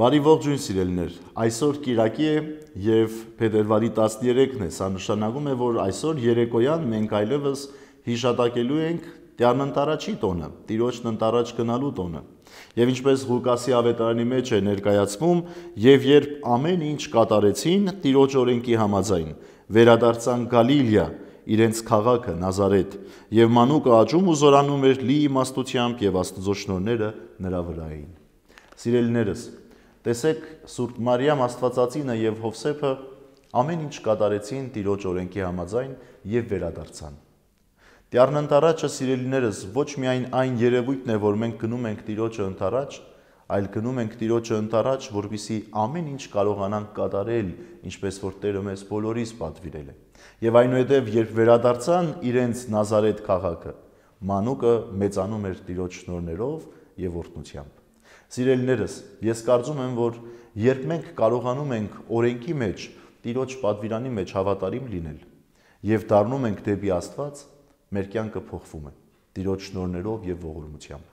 Բարի ողջույն սիրելիներ։ Այսօր Կիրակի է եւ փետրվարի 13-ն է։ Սա նշանակում է, որ այսօր երեկոյան մենք այլևս հիշատակելու ենք Տյան ընտարաչի տոնը, Տիրոջն ընտարաջ գնալու տոնը։ Եվ ինչպես Ղուկասի ավետարանի մեջ է ներկայացվում, եւ երբ ամեն ինչ կատարեցին Տիրոջ օրենքի համաձայն, վերադարձան Գալիլիա, իրենց քաղաքը Նազարետ, եւ մանուկը աճում ու զորանում էր լի իմաստությամբ եւ Աստծո շնորները նրա վրա էին։ Սիրելիներս, Տեսեք Սուրբ Մարիամ Աստվածածինը եւ Հովսեփը ամեն ինչ կատարեցին Տիրոջ օրենքի համաձայն եւ վերադարձան։ Տյառն ընտարաճը սիրելիներս ոչ միայն այն երևույթն է, որ մենք գնում ենք Տիրոջը ընտարաճ, այլ գնում ենք Տիրոջը ընտարաճ, որովհետեւ ամեն ինչ կարողանանք կատարել, ինչպես որ Տերը մեզ բոլորիս պատվիրել է։ Եվ այնուհետև երբ վերադարձան իրենց Նազարեթ քաղաքը, մանուկը մեծանում էր Տիրոջ շնորներով եւ օրհնությամբ։ Սիրելիներս, ես կարծում եմ, որ երբ մենք կարողանում ենք օրենքի մեջ, Տիրոջ պատվիրանի մեջ հավատարիմ լինել եւ դառնում ենք դեպի Աստված, մեր կյանքը փոխվում է Տիրոջ շնորներով եւ ողորմությամբ։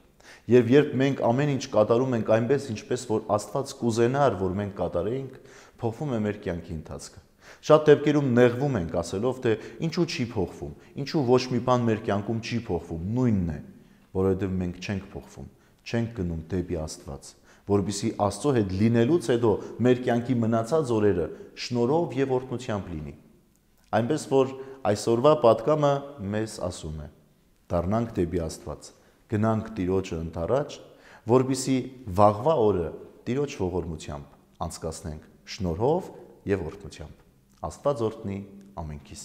Եվ երբ մենք ամեն ինչ կատարում ենք այնպես, ինչպես որ Աստված կուզենար, որ մենք կատարեինք, փոխվում է մեր կյանքի ընթացքը։ Շատ դեպքերում նեղվում ենք ասելով, թե ինչու չի փոխվում, ինչու ոչ մի բան մեր կյանքում չի փոխվում, նույնն է, որովհետև մենք չենք փոխվում չենք գնում դեպի Աստված, որբիսի Աստծո հետ լինելուց հետո մեր կյանքի մնացած օրերը շնորհով եւ օրհնությամբ լինի։ Այնպես որ այսօրվա պատկամը մեզ ասում է. դառնանք դեպի Աստված, գնանք Տիրոջը ընթառաջ, որբիսի վաղվա օրը Տիրոջ ողորմությամբ անցկացնենք շնորհով եւ օրհնությամբ։ Աստված օրհնի ամենքիս։